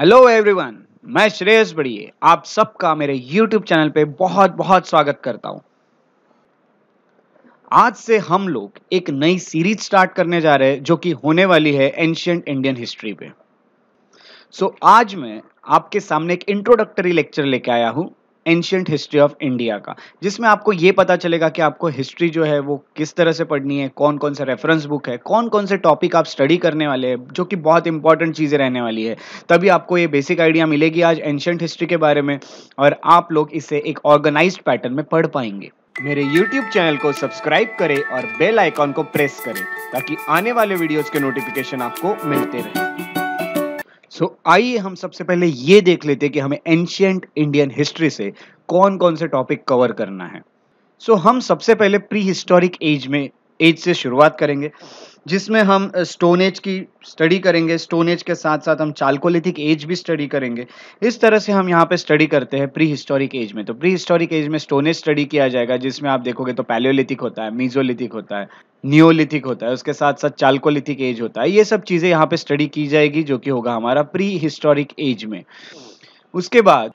Hello everyone मैं श्रेयस बड़िए आप सबका मेरे यूट्यूब चैनल पे बहुत बहुत स्वागत करता हूं आज से हम लोग एक नई सीरीज स्टार्ट करने जा रहे हैं जो कि होने वाली है एंशियंट इंडियन हिस्ट्री पे सो so, आज मैं आपके सामने एक इंट्रोडक्टरी लेक्चर लेके आया हूं एंशियंट हिस्ट्री ऑफ इंडिया का जिसमें आपको ये पता चलेगा कि आपको हिस्ट्री जो है वो किस तरह से पढ़नी है कौन कौन सा रेफरेंस बुक है कौन कौन से टॉपिक आप स्टडी करने वाले हैं जो कि बहुत इंपॉर्टेंट चीज़ें रहने वाली है तभी आपको ये बेसिक आइडिया मिलेगी आज एंशियंट हिस्ट्री के बारे में और आप लोग इसे एक ऑर्गेनाइज पैटर्न में पढ़ पाएंगे मेरे YouTube चैनल को सब्सक्राइब करें और बेल आइकॉन को प्रेस करें ताकि आने वाले वीडियोस के नोटिफिकेशन आपको मिलते रहें सो so, आइए हम सबसे पहले ये देख लेते हैं कि हमें एंशियंट इंडियन हिस्ट्री से कौन कौन से टॉपिक कवर करना है सो so, हम सबसे पहले प्री हिस्टोरिक एज में एज से शुरुआत करेंगे जिसमें हम स्टोन एज की स्टडी करेंगे स्टोन एज के साथ साथ हम चालकोलिथिक एज भी स्टडी करेंगे इस तरह से हम यहाँ पे स्टडी करते हैं प्री हिस्टोरिक एज में तो प्री हिस्टोरिक एज में स्टोन एज स्टडी किया जाएगा जिसमें आप देखोगे तो पैलियोलिथिक होता है मीजोलिथिक होता है नियोलिथिक होता है उसके साथ साथ चालकोलिथिक एज होता है ये सब चीज़ें यहाँ पे स्टडी की जाएगी जो कि होगा हमारा प्री हिस्टोरिक एज में उसके बाद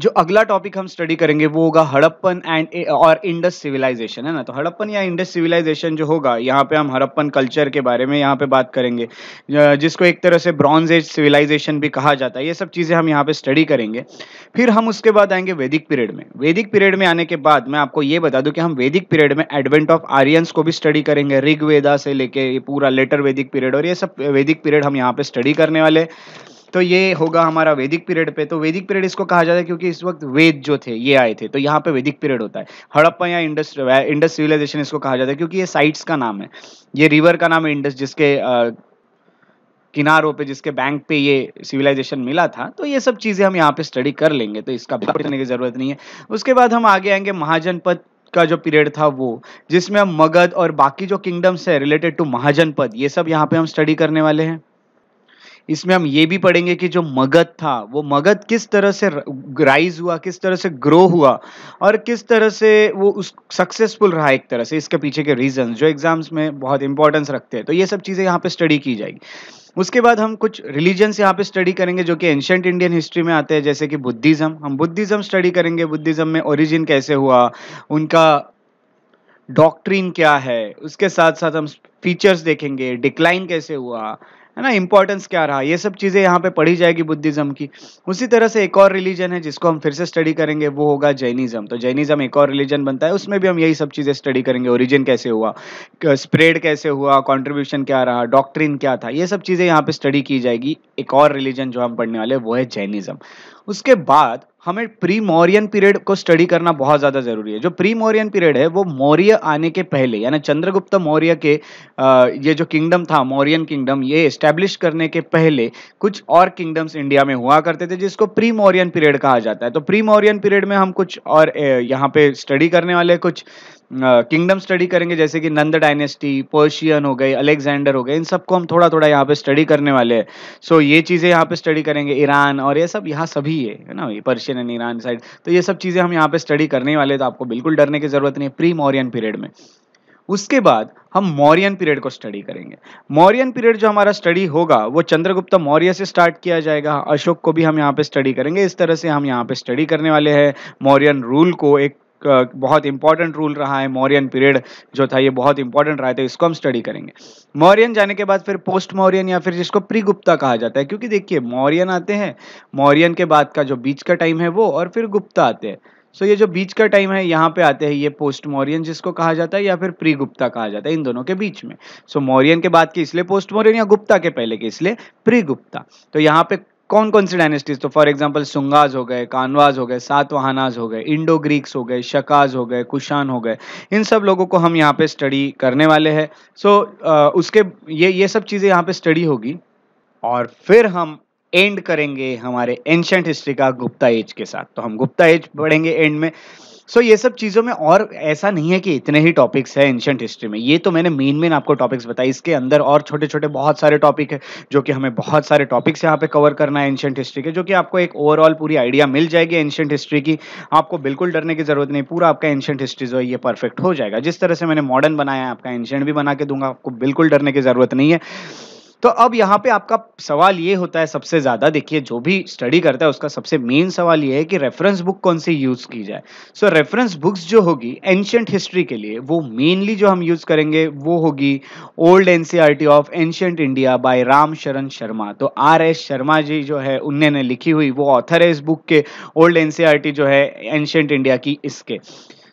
जो अगला टॉपिक हम स्टडी करेंगे वो होगा हड़प्पन एंड और इंडस सिविलाइजेशन है ना तो हड़प्पन या इंडस सिविलाइजेशन जो होगा यहाँ पे हम हड़प्पन कल्चर के बारे में यहाँ पे बात करेंगे जिसको एक तरह से ब्रॉन्ज एज सिविलाइजेशन भी कहा जाता है ये सब चीज़ें हम यहाँ पे स्टडी करेंगे फिर हम उसके बाद आएंगे वैदिक पीरियड में वैदिक पीरियड में आने के बाद मैं आपको ये बता दूँ कि हम वैदिक पीरियड में एडवेंट ऑफ आर्यंस को भी स्टडी करेंगे ऋग्वेदा से लेके पूरा लेटर वैदिक पीरियड और ये सब वैदिक पीरियड हम यहाँ पे स्टडी करने वाले तो ये होगा हमारा वैदिक पीरियड पे तो वैदिक पीरियड इसको कहा जाता है क्योंकि इस वक्त वेद जो थे ये आए थे तो यहाँ पे वैदिक पीरियड होता है हड़प्पा या इंडस इंडस सिविलाइजेशन इसको कहा जाता है क्योंकि ये साइट्स का नाम है ये रिवर का नाम है इंडस जिसके आ, किनारों पे जिसके बैंक पे ये सिविलाइजेशन मिला था तो ये सब चीज़ें हम यहाँ पे स्टडी कर लेंगे तो इसका पढ़ने की ज़रूरत नहीं है उसके बाद हम आगे आएंगे महाजनपद का जो पीरियड था वो जिसमें हम मगध और बाकी जो किंगडम्स है रिलेटेड टू महाजनपद ये सब यहाँ पे हम स्टडी करने वाले हैं इसमें हम ये भी पढ़ेंगे कि जो मगध था वो मगध किस तरह से राइज हुआ किस तरह से ग्रो हुआ और किस तरह से वो उस सक्सेसफुल रहा एक तरह से इसके पीछे के रीजन जो एग्जाम्स में बहुत इंपॉर्टेंस रखते हैं तो ये सब चीज़ें यहाँ पे स्टडी की जाएगी उसके बाद हम कुछ रिलीजन्स यहाँ पे स्टडी करेंगे जो कि एंशंट इंडियन हिस्ट्री में आते हैं जैसे कि बुद्धिज़्म हम बुद्धिज़्म स्टडी करेंगे बुद्धिज़्म में ओरिजिन कैसे हुआ उनका डॉक्ट्रिन क्या है उसके साथ साथ हम फीचर्स देखेंगे डिक्लाइन कैसे हुआ है ना इंपॉर्टेंस क्या रहा ये सब चीज़ें यहाँ पे पढ़ी जाएगी बुद्धिज्म की उसी तरह से एक और रिलीजन है जिसको हम फिर से स्टडी करेंगे वो होगा जैनिज्म तो जैनिज्म एक और रिलीजन बनता है उसमें भी हम यही सब चीज़ें स्टडी करेंगे ओरिजिन कैसे हुआ स्प्रेड कैसे हुआ कॉन्ट्रीब्यूशन क्या रहा डॉक्ट्रिन क्या था ये सब चीज़ें यहाँ पर स्टडी की जाएगी एक और रिलीजन जो हम पढ़ने वाले वो है जैनिज्म उसके बाद हमें प्री मौर्यन पीरियड को स्टडी करना बहुत ज़्यादा ज़रूरी है जो प्री मौर्यन पीरियड है वो मौर्य आने के पहले यानी चंद्रगुप्त मौर्य के आ, ये जो किंगडम था मौर्यन किंगडम ये इस्टेब्लिश करने के पहले कुछ और किंगडम्स इंडिया में हुआ करते थे जिसको प्री मौर्यन पीरियड कहा जाता है तो प्री मौर्यन पीरियड में हम कुछ और यहाँ पे स्टडी करने वाले कुछ किंगडम स्टडी करेंगे जैसे कि नंद डायनेस्टी पर्शियन हो गई अलेक्जेंडर हो गए इन सबको हम थोड़ा थोड़ा यहाँ पे स्टडी करने वाले हैं सो so, ये चीज़ें यहाँ पे स्टडी करेंगे ईरान और ये सब यहाँ सभी है ना ये पर्शियन एंड ईरान साइड तो ये सब चीज़ें हम यहाँ पे स्टडी करने वाले तो आपको बिल्कुल डरने की ज़रूरत नहीं है प्री मॉरियन पीरियड में उसके बाद हम मौर्यन पीरियड को स्टडी करेंगे मौर्यन पीरियड जो हमारा स्टडी होगा वो चंद्रगुप्त मौर्य से स्टार्ट किया जाएगा अशोक को भी हम यहाँ पे स्टडी करेंगे इस तरह से हम यहाँ पे स्टडी करने वाले हैं मौर्यन रूल को एक बहुत इंपॉर्टेंट रूल रहा है मौर्यन पीरियड जो था ये बहुत इंपॉर्टेंट रहा था तो इसको हम स्टडी करेंगे मौर्यन जाने के बाद फिर पोस्ट मौर्यन या फिर जिसको प्री गुप्ता कहा जाता है क्योंकि देखिए मौर्यन आते हैं मौर्यन के बाद का जो बीच का टाइम है वो और फिर गुप्ता आते हैं सो so, ये जो बीच का टाइम है यहाँ पे आते हैं ये पोस्ट मौर्यन जिसको कहा जाता है या फिर प्री गुप्ता कहा जाता है इन दोनों के बीच में सो so, मौर्यन के बाद के इसलिए पोस्ट मौर्यन या गुप्ता के पहले के इसलिए प्री गुप्ता तो यहाँ पे कौन कौन सी डायनेस्टीज तो फॉर एग्जाम्पल सुंगाज हो गए कानवाज हो गए सातवाहनाज हो गए इंडो ग्रीक्स हो गए शकाज हो गए कुशान हो गए इन सब लोगों को हम यहाँ पे स्टडी करने वाले हैं सो so, उसके ये ये सब चीज़ें यहाँ पे स्टडी होगी और फिर हम एंड करेंगे हमारे एंशंट हिस्ट्री का गुप्ता एज के साथ तो हम गुप्ता एज पढ़ेंगे एंड में सो ये सब चीज़ों में और ऐसा नहीं है कि इतने ही टॉपिक्स हैं एंशंट हिस्ट्री में ये तो मैंने मेन मेन आपको टॉपिक्स बताए इसके अंदर और छोटे छोटे बहुत सारे टॉपिक है जो कि हमें बहुत सारे टॉपिक्स यहाँ पे कवर करना है एंशंट हिस्ट्री के जो कि आपको एक ओवरऑल पूरी आइडिया मिल जाएगी एंशंट हिस्ट्री की आपको बिल्कुल डरने की जरूरत नहीं पूरा आपका एंशंट हिस्ट्री जो है ये परफेक्ट हो जाएगा जिस तरह से मैंने मॉडर्न बनाया है आपका एंशंट भी बना के दूंगा आपको बिल्कुल डरने की जरूरत नहीं है तो अब यहाँ पे आपका सवाल ये होता है सबसे ज़्यादा देखिए जो भी स्टडी करता है उसका सबसे मेन सवाल ये है कि रेफरेंस बुक कौन सी यूज़ की जाए सो रेफरेंस बुक्स जो होगी एंशियंट हिस्ट्री के लिए वो मेनली जो हम यूज़ करेंगे वो होगी old N of ancient India by Ram Sharan Sharma तो आर एस शर्मा जी जो है उन्होंने लिखी हुई वो ऑथर है इस बुक के ओल्ड एन e जो है एंशियंट इंडिया की इसके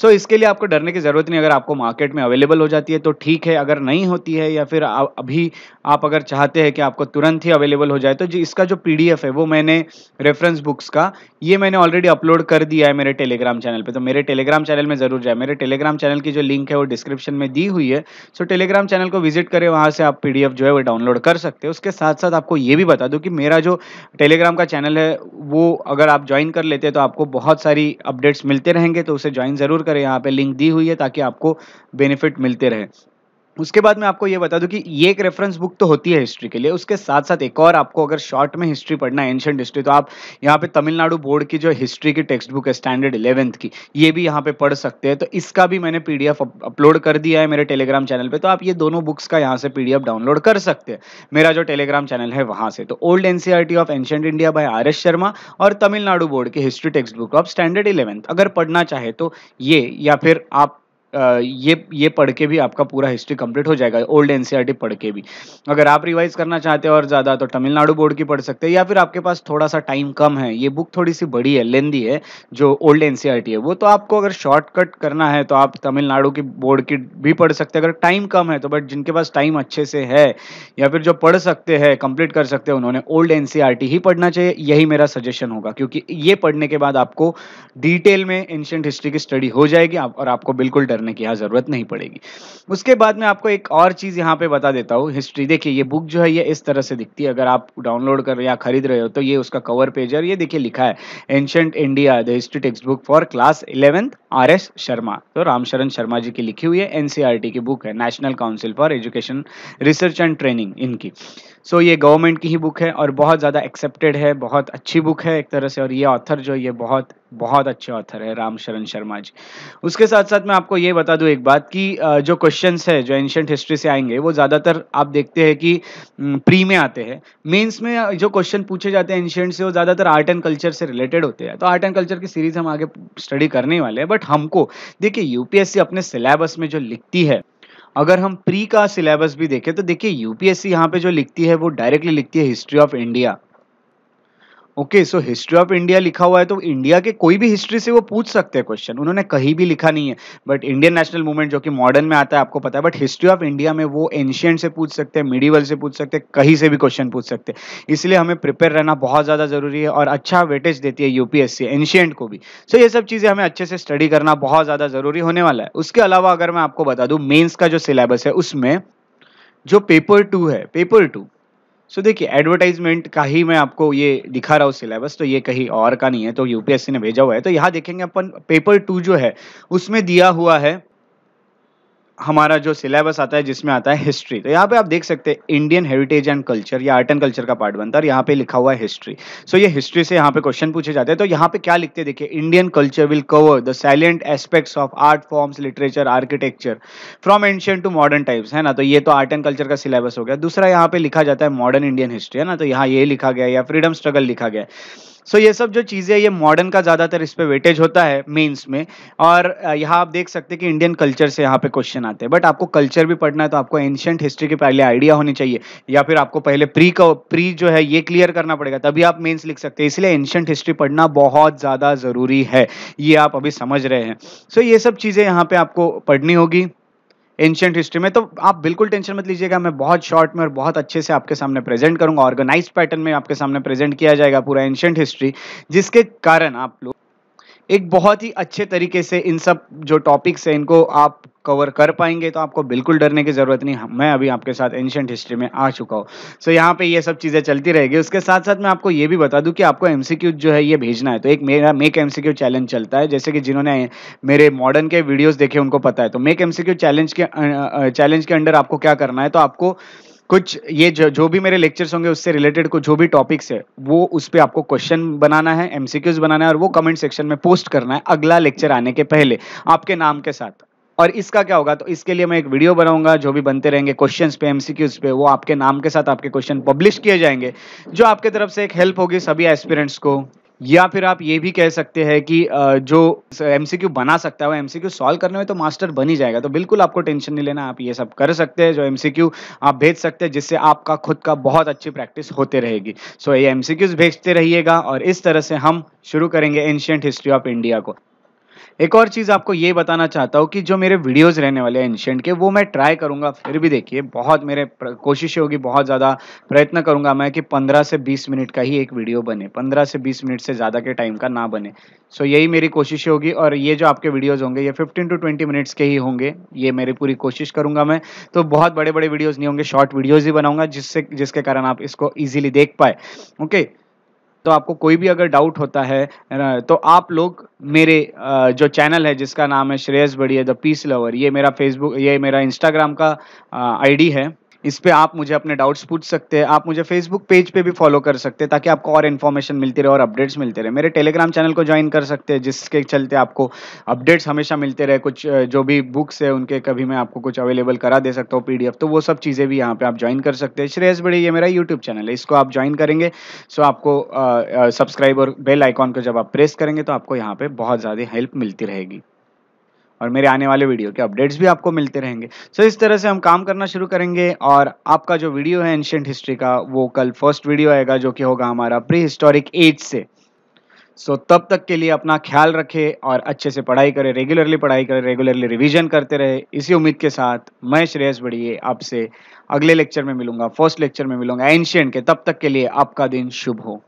सो so, इसके लिए आपको डरने की ज़रूरत नहीं अगर आपको मार्केट में अवेलेबल हो जाती है तो ठीक है अगर नहीं होती है या फिर आ, अभी आप अगर चाहते हैं कि आपको तुरंत ही अवेलेबल हो जाए तो इसका जो पी है वो मैंने रेफरेंस बुक्स का ये मैंने ऑलरेडी अपलोड कर दिया है मेरे टेलीग्राम चैनल पर तो मेरे टेलीग्राम चैनल में ज़रूर जाए मेरे टेलीग्राम चैनल की जो लिंक है वो डिस्क्रिप्शन में दी हुई है सो टेलीग्राम चैनल को विजिट करें वहाँ से आप पी जो है वो डाउनलोड कर सकते हो उसके साथ साथ आपको ये भी बता दूँ कि मेरा जो टेलीग्राम का चैनल है वो अगर आप ज्वाइन कर लेते हैं तो आपको बहुत सारी अपडेट्स मिलते रहेंगे तो उसे ज्वाइन ज़रूर करें यहाँ पे लिंक दी हुई है ताकि आपको बेनिफिट मिलते रहे उसके बाद मैं आपको ये बता दूं कि ये एक रेफरेंस बुक तो होती है हिस्ट्री के लिए उसके साथ साथ एक और आपको अगर शॉर्ट में हिस्ट्री पढ़ना है एंशंट हिस्ट्री तो आप यहाँ पे तमिलनाडु बोर्ड की जो हिस्ट्री की टेक्स्ट बुक है स्टैंडर्ड इलेवेंथ की ये भी यहाँ पे पढ़ सकते हैं तो इसका भी मैंने पी अपलोड कर दिया है मेरे टेलीग्राम चैनल पर तो आप ये दोनों बुक्स का यहाँ से पी डाउनलोड कर सकते हैं मेरा जो टेलीग्राम चैनल है वहाँ से तो old NCERT of ancient India by R Sharma और तमिलनाडु बोर्ड की history text textbook of standard eleventh अगर पढ़ना चाहे तो ये या फिर आप ये ये पढ़ के भी आपका पूरा हिस्ट्री कंप्लीट हो जाएगा ओल्ड एनसीईआरटी e पढ़ के भी अगर आप रिवाइज करना चाहते हो और ज़्यादा तो तमिलनाडु बोर्ड की पढ़ सकते हैं या फिर आपके पास थोड़ा सा टाइम कम है ये बुक थोड़ी सी बड़ी है लेंदी है जो ओल्ड एन e है वो तो आपको अगर शॉर्टकट करना है तो आप तमिलनाडु की बोर्ड की भी पढ़ सकते हैं अगर टाइम कम है तो बट जिनके पास टाइम अच्छे से है या फिर जो पढ़ सकते हैं कंप्लीट कर सकते हैं उन्होंने ओल्ड एन e ही पढ़ना चाहिए यही मेरा सजेशन होगा क्योंकि ये पढ़ने के बाद आपको डिटेल में एंशंट हिस्ट्री की स्टडी हो जाएगी और आपको बिल्कुल डर करने की यहाँ ज़रूरत नहीं पड़ेगी उसके बाद में आपको एक और चीज़ यहाँ पे बता देता हूँ हिस्ट्री देखिए ये बुक जो है ये इस तरह से दिखती है अगर आप डाउनलोड कर या खरीद रहे हो तो ये उसका कवर पेज है ये देखिए लिखा है ancient India the history text book for class eleventh R S Sharma तो रामशरण शर्मा जी की लिखी हुई है एनसीईआरटी e की बुक है National Council for Education Research and Training इनकी सो so, ये गवर्नमेंट की ही बुक है और बहुत ज़्यादा एक्सेप्टेड है बहुत अच्छी बुक है एक तरह से और ये ऑथर जो ये बहुत बहुत अच्छे ऑथर है रामशरण शर्मा जी उसके साथ साथ मैं आपको ये बता दूं एक बात कि जो क्वेश्चंस है जो एंशंट हिस्ट्री से आएंगे वो ज़्यादातर आप देखते हैं कि प्री में आते हैं मेंस में जो क्वेश्चन पूछे जाते हैं एंशंट से वो ज़्यादातर आर्ट एंड कल्चर से रिलेटेड होते हैं तो आर्ट एंड कल्चर की सीरीज़ हम आगे स्टडी करने वाले हैं बट हमको देखिए यूपीएससी अपने सिलेबस में जो लिखती है अगर हम प्री का सिलेबस भी देखें तो देखिए यूपीएससी यहाँ पे जो लिखती है वो डायरेक्टली लिखती है history of India okay so history of India लिखा हुआ है तो इंडिया के कोई भी हिस्ट्री से वो पूछ सकते हैं क्वेश्चन उन्होंने कहीं भी लिखा नहीं है बट इंडियन नेशनल मूवमेंट जो कि मॉडर्न में आता है आपको पता है बट हिस्ट्री ऑफ इंडिया में वो एंशियंट से पूछ सकते हैं मिडिवल से पूछ सकते हैं कहीं से भी क्वेश्चन पूछ सकते हैं इसलिए हमें प्रिपेयर रहना बहुत ज़्यादा जरूरी है और अच्छा वेटेज देती है यूपीएससी एंशियंट को भी सो so, ये सब चीज़ें हमें अच्छे से स्टडी करना बहुत ज़्यादा जरूरी होने वाला है उसके अलावा अगर मैं आपको बता दूँ मेन्स का जो सिलेबस है उसमें जो पेपर टू है पेपर टू सो देखिए एडवर्टाइजमेंट का ही मैं आपको ये दिखा रहा हूँ सिलेबस तो ये कहीं और का नहीं है तो यूपीएससी ने भेजा हुआ है तो यहाँ देखेंगे अपन पेपर टू जो है उसमें दिया हुआ है हमारा जो सिलेबस आता है जिसमें आता है हिस्ट्री तो यहाँ पे आप देख सकते हैं इंडियन हेरिटेज एंड कल्चर या आर्ट एंड कल्चर का पार्ट बनता है और यहाँ पे लिखा हुआ है हिस्ट्री सो so, ये हिस्ट्री से यहाँ पे क्वेश्चन पूछे जाते हैं तो यहाँ पे क्या लिखते हैं देखिए Indian culture will cover the salient aspects of art forms literature architecture from ancient to modern types है ना तो ये तो आर्ट एंड कल्चर का सिलेबस हो गया दूसरा यहाँ पे लिखा जाता है मॉडर्न इंडियन हिस्ट्री है ना तो यहाँ ये लिखा गया या फ्रीडम स्ट्रगल लिखा गया सो so, ये सब जो चीज़ें ये मॉडर्न का ज़्यादातर इस पर वेटेज होता है मेंस में और यहाँ आप देख सकते हैं कि इंडियन कल्चर से यहाँ पे क्वेश्चन आते हैं बट आपको कल्चर भी पढ़ना है तो आपको एंशियंट हिस्ट्री के पहले आइडिया होनी चाहिए या फिर आपको पहले प्री का प्री जो है ये क्लियर करना पड़ेगा तभी आप मेन्स लिख सकते हैं इसलिए एंशियंट हिस्ट्री पढ़ना बहुत ज़्यादा ज़रूरी है ये आप अभी समझ रहे हैं सो so, ये सब चीज़ें यहाँ पर आपको पढ़नी होगी एंशियंट हिस्ट्री में तो आप बिल्कुल टेंशन मत लीजिएगा मैं बहुत शॉर्ट में और बहुत अच्छे से आपके सामने प्रेजेंट करूंगा ऑर्गेनाइज पैटर्न में आपके सामने प्रेजेंट किया जाएगा पूरा एंशियंट हिस्ट्री जिसके कारण आप लोग एक बहुत ही अच्छे तरीके से इन सब जो टॉपिक्स हैं इनको आप कवर कर पाएंगे तो आपको बिल्कुल डरने की ज़रूरत नहीं मैं अभी आपके साथ एंशंट हिस्ट्री में आ चुका हूँ सो so, यहाँ पे ये सब चीज़ें चलती रहेगी उसके साथ साथ मैं आपको ये भी बता दूँ कि आपको एमसीक्यू जो है ये भेजना है तो एक मेरा मेक एम चैलेंज चलता है जैसे कि जिन्होंने मेरे मॉडर्न के वीडियोज़ देखे उनको पता है तो मेक एम चैलेंज के चैलेंज के अंडर आपको क्या करना है तो आपको कुछ ये जो जो भी मेरे लेक्चर्स होंगे उससे रिलेटेड कुछ जो भी टॉपिक्स है वो उस पर आपको क्वेश्चन बनाना है एमसीक्यूज बनाना है और वो कमेंट सेक्शन में पोस्ट करना है अगला लेक्चर आने के पहले आपके नाम के साथ और इसका क्या होगा तो इसके लिए मैं एक वीडियो बनाऊंगा जो भी बनते रहेंगे क्वेश्चंस पे एमसीक्यूज पे वो आपके नाम के साथ आपके क्वेश्चन पब्लिश किए जाएंगे जो आपके तरफ से एक हेल्प होगी सभी एस्पिरेंट्स को या फिर आप ये भी कह सकते हैं कि जो एमसीक्यू बना सकता है वो एमसीक्यू सॉल्व करने में तो मास्टर बन ही जाएगा तो बिल्कुल आपको टेंशन नहीं लेना आप ये सब कर सकते हैं जो एमसीक्यू आप भेज सकते हैं जिससे आपका खुद का बहुत अच्छी प्रैक्टिस होते रहेगी सो ये एमसीक्यूज भेजते रहिएगा और इस तरह से हम शुरू करेंगे एंशियंट हिस्ट्री ऑफ इंडिया को एक और चीज़ आपको ये बताना चाहता हूँ कि जो मेरे वीडियोस रहने वाले हैं एंशेंट के वो मैं ट्राई करूँगा फिर भी देखिए बहुत मेरे कोशिश होगी बहुत ज़्यादा प्रयत्न करूंगा मैं कि पंद्रह से बीस मिनट का ही एक वीडियो बने पंद्रह से बीस मिनट से ज़्यादा के टाइम का ना बने सो so, यही मेरी कोशिश होगी और ये जो आपके वीडियोज़ होंगे ये फिफ्टीन टू ट्वेंटी मिनट्स के ही होंगे ये मेरी पूरी कोशिश करूँगा मैं तो बहुत बड़े बड़े वीडियोज़ नहीं होंगे शॉर्ट वीडियोज़ ही बनाऊंगा जिससे जिसके कारण आप इसको ईजिली देख पाए ओके okay? तो आपको कोई भी अगर डाउट होता है तो आप लोग मेरे जो चैनल है जिसका नाम है श्रेयस बड़ी द पीस लवर ये मेरा फेसबुक ये मेरा इंस्टाग्राम का आईडी है इस पर आप मुझे अपने डाउट्स पूछ सकते हैं आप मुझे फेसबुक पेज पे भी फॉलो कर सकते हैं ताकि आपको और इन्फॉर्मेशन मिलती रहे और अपडेट्स मिलते रहे मेरे टेलीग्राम चैनल को ज्वाइन कर सकते हैं जिसके चलते आपको अपडेट्स हमेशा मिलते रहे कुछ जो भी बुक्स है उनके कभी मैं आपको कुछ अवेलेबल करा दे सकता हूँ पी तो वो सब चीज़ें भी यहाँ पर आप ज्वाइन कर सकते हैं श्रेयस बड़ी ये मेरा यूट्यूब चैनल है इसको आप ज्वाइन करेंगे सो आपको सब्सक्राइब और बेल आइकॉन को जब आप प्रेस करेंगे तो आपको यहाँ पर बहुत ज़्यादा हेल्प मिलती रहेगी और मेरे आने वाले वीडियो के अपडेट्स भी आपको मिलते रहेंगे सो so, इस तरह से हम काम करना शुरू करेंगे और आपका जो वीडियो है एंशियंट हिस्ट्री का वो कल फर्स्ट वीडियो आएगा जो कि होगा हमारा प्री हिस्टोरिक एज से सो so, तब तक के लिए अपना ख्याल रखें और अच्छे से पढ़ाई करें रेगुलरली पढ़ाई करें रेगुलरली रिवीजन करते रहे इसी उम्मीद के साथ मैं श्रेयस बढ़िए आपसे अगले लेक्चर में मिलूंगा फर्स्ट लेक्चर में मिलूंगा एंशियंट के तब तक के लिए आपका दिन शुभ हो